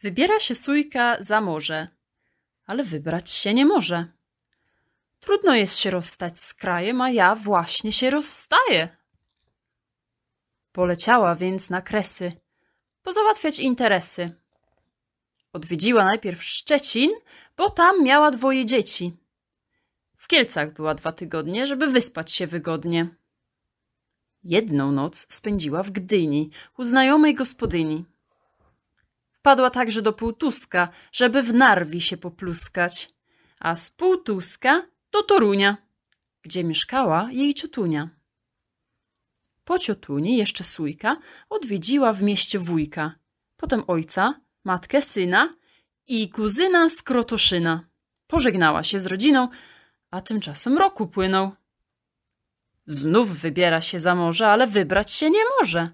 Wybiera się sójka za morze, ale wybrać się nie może. Trudno jest się rozstać z krajem, a ja właśnie się rozstaję. Poleciała więc na kresy, pozałatwiać interesy. Odwiedziła najpierw Szczecin, bo tam miała dwoje dzieci. W Kielcach była dwa tygodnie, żeby wyspać się wygodnie. Jedną noc spędziła w Gdyni, u znajomej gospodyni wpadła także do Półtuska, żeby w Narwi się popluskać, a z Półtuska do Torunia, gdzie mieszkała jej ciotunia. Po ciotuni jeszcze sójka odwiedziła w mieście wujka, potem ojca, matkę syna i kuzyna z Krotoszyna. Pożegnała się z rodziną, a tymczasem roku płynął. Znów wybiera się za morze, ale wybrać się nie może.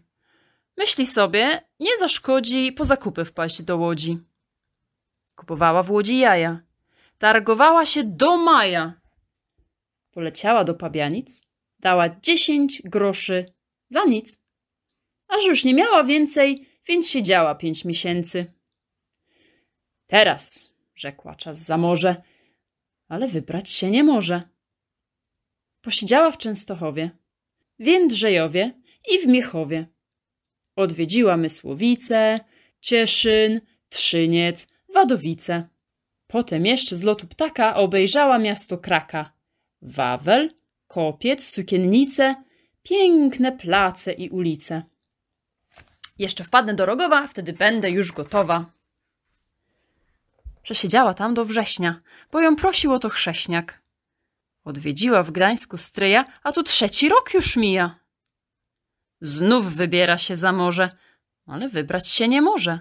Myśli sobie, nie zaszkodzi po zakupy wpaść do łodzi. Kupowała w łodzi jaja. Targowała się do maja. Poleciała do pabianic, dała dziesięć groszy za nic. Aż już nie miała więcej, więc siedziała pięć miesięcy. Teraz, rzekła, czas za morze, ale wybrać się nie może. Posiedziała w Częstochowie, w Jędrzejowie i w Miechowie. Odwiedziła Mysłowice, Cieszyn, Trzyniec, Wadowice. Potem jeszcze z lotu ptaka obejrzała miasto Kraka. Wawel, Kopiec, Sukiennice, piękne place i ulice. Jeszcze wpadnę do Rogowa, wtedy będę już gotowa. Przesiedziała tam do września, bo ją prosił o to chrześniak. Odwiedziła w Grańsku stryja, a tu trzeci rok już mija. Znów wybiera się za morze, ale wybrać się nie może.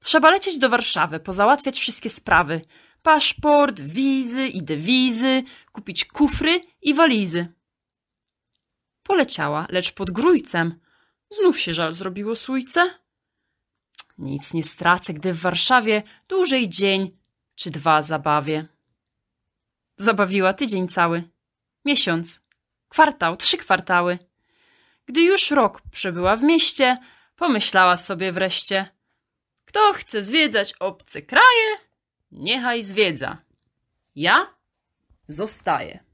Trzeba lecieć do Warszawy, pozałatwiać wszystkie sprawy: paszport, wizy i dewizy, kupić kufry i walizy. Poleciała, lecz pod grójcem. Znów się żal zrobiło sójce. Nic nie stracę, gdy w Warszawie dłużej dzień czy dwa zabawię. Zabawiła tydzień cały, miesiąc, kwartał, trzy kwartały. Gdy już rok przebyła w mieście, pomyślała sobie wreszcie: Kto chce zwiedzać obce kraje, niechaj zwiedza. Ja zostaję.